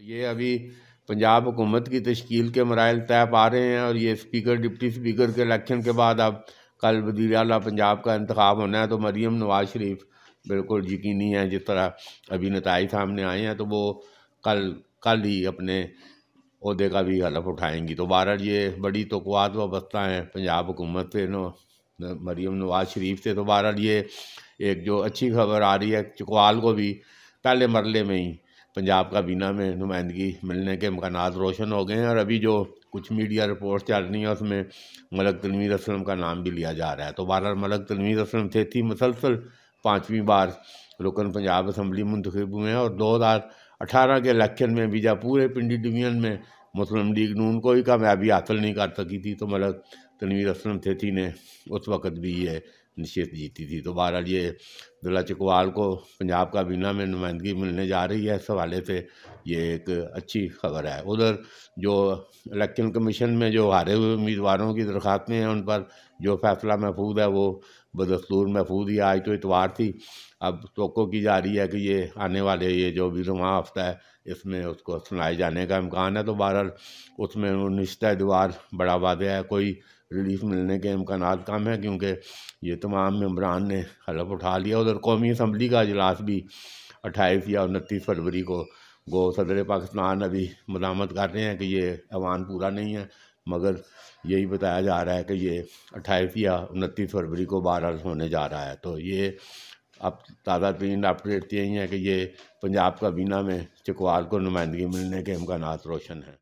तो ये अभी पंजाब हुकूमत की तश्कील के मराइल तय पा रहे हैं और ये स्पीकर डिप्टी स्पीकर के इलेक्शन के बाद अब कल वजी अला पंजाब का इंतखा होना है तो मरीम नवाज शरीफ बिल्कुल यकीनी है जिस तरह अभी नतज सामने आए हैं तो वो कल कल ही अपने अहदे का भी हलफ उठाएंगी तो बहर ये बड़ी तोकवात वस्ता हैं पंजाब हुकूमत से नो मरीम नवाज शरीफ से तो बहरहाल ये एक जो अच्छी खबर आ रही है चकवाल को भी पहले मरले में ही पंजाब का बीना में नुमाइंदगी मिलने के इम्कान रोशन हो गए हैं और अभी जो कुछ मीडिया रिपोर्ट चल रही हैं उसमें मलक तनवीर असलम का नाम भी लिया जा रहा है तो बारह मलक तनवीर असलम थे थी मुसलसल पाँचवीं बार रुकन पंजाब असम्बली मंतखब हुए हैं और दो हज़ार अठारह के इलेक्शन में भी जब पूरे पिंडी डिवीजन में मुस्लिम लीग नून कोई कामयाबी हासिल नहीं कर सकी थी तो मलक तनवीर असलम थेथी ने उस वक़्त भी ये निश्चित जीती थी तो बहरहाल ये दुला चकवाल को पंजाब का बीना में नुमाइंदगी मिलने जा रही है इस हवाले से ये एक अच्छी खबर है उधर जो इलेक्शन कमीशन में जो हारे हुए उम्मीदवारों की दरख्वास्तें हैं उन पर जो फैसला महफूज है वो बदस्तूर महफूज ही आज तो इतवार थी अब तो की जा रही है कि ये आने वाले ये जो भी रुमा हफ्ता है इसमें उसको सुनाए जाने का इम्कान है तो बहरहाल उसमें निश्चय दीवार बड़ा वादे है कोई रिलीफ मिलने के इम्कान कम है क्योंकि ये तमाम मम्बरान ने हलफ उठा लिया उधर कौमी असम्बली का अजलास भी अट्ठाईस या उनतीस फरवरी को गो सदर पाकिस्तान अभी मदामत कर रहे हैं कि ये ऐवान पूरा नहीं है मगर यही बताया जा रहा है कि ये अट्ठाईस या उनतीस फरवरी को बारह होने जा रहा है तो ये अब ताज़ा तरीन अपडेट तो यही है कि ये पंजाब का बीना में चकवाल को नुमाइंदगी मिलने के इम्कान रोशन हैं